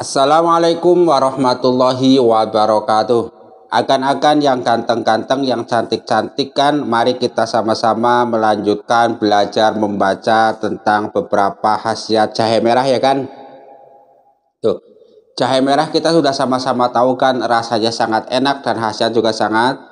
Assalamualaikum warahmatullahi wabarakatuh. Akan-akan yang ganteng-ganteng, yang cantik-cantik kan, mari kita sama-sama melanjutkan belajar membaca tentang beberapa khasiat jahe merah ya kan? Tuh, jahe merah kita sudah sama-sama tahu kan rasanya sangat enak dan khasiat juga sangat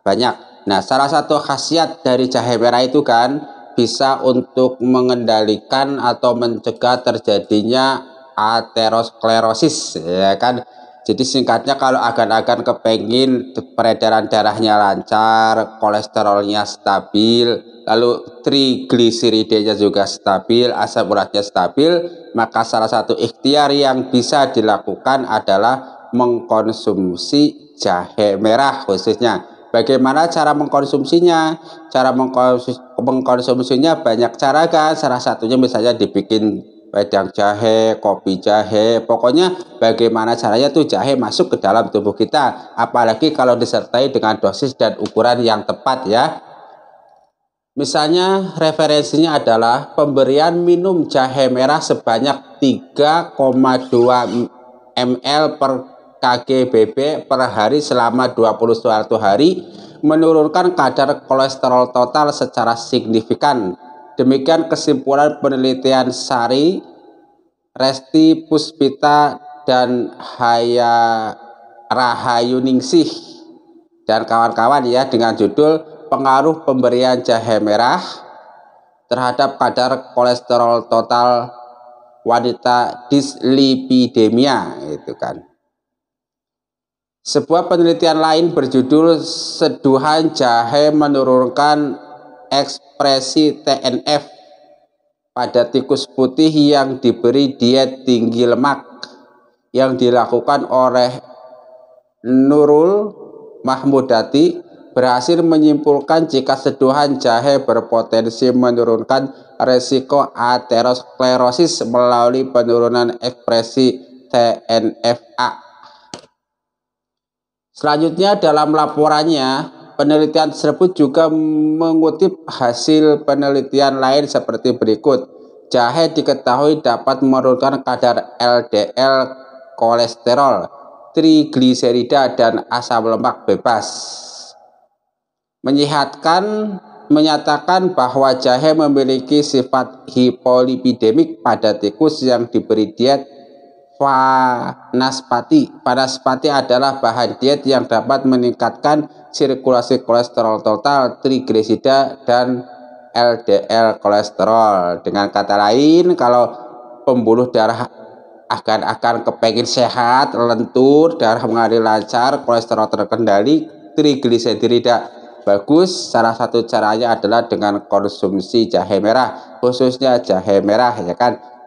banyak. Nah, salah satu khasiat dari jahe merah itu kan bisa untuk mengendalikan atau mencegah terjadinya aterosklerosis ya kan jadi singkatnya kalau agan-agan kepengin peredaran darahnya lancar kolesterolnya stabil lalu trigliseridenya juga stabil asam uratnya stabil maka salah satu ikhtiar yang bisa dilakukan adalah mengkonsumsi jahe merah khususnya Bagaimana cara mengkonsumsinya? Cara mengkonsumsinya banyak cara kan. Salah satunya misalnya dibikin wedang jahe, kopi jahe, pokoknya bagaimana caranya tuh jahe masuk ke dalam tubuh kita, apalagi kalau disertai dengan dosis dan ukuran yang tepat ya. Misalnya referensinya adalah pemberian minum jahe merah sebanyak 3,2 ml per KGBB per hari selama 21 hari menurunkan kadar kolesterol total secara signifikan Demikian kesimpulan penelitian Sari, Resti Puspita, dan Haya Rahayuningsih dan kawan-kawan ya dengan judul Pengaruh Pemberian Jahe Merah terhadap kadar kolesterol total wanita dislipidemia itu kan. Sebuah penelitian lain berjudul Seduhan Jahe Menurunkan ekspresi TNF pada tikus putih yang diberi diet tinggi lemak yang dilakukan oleh Nurul Mahmudati berhasil menyimpulkan jika seduhan jahe berpotensi menurunkan resiko aterosklerosis melalui penurunan ekspresi TNFA. Selanjutnya dalam laporannya, Penelitian tersebut juga mengutip hasil penelitian lain seperti berikut. Jahe diketahui dapat menurunkan kadar LDL kolesterol, trigliserida, dan asam lemak bebas. Menyehatkan menyatakan bahwa jahe memiliki sifat hipolipidemik pada tikus yang diberi diet panaspati. Panaspati adalah bahan diet yang dapat meningkatkan sirkulasi kolesterol total, trigliserida, dan LDL kolesterol. Dengan kata lain, kalau pembuluh darah akan-akan kepengin sehat, lentur, darah mengalir lancar, kolesterol terkendali, trigliserida bagus salah satu caranya adalah dengan konsumsi jahe merah khususnya jahe merah ya kan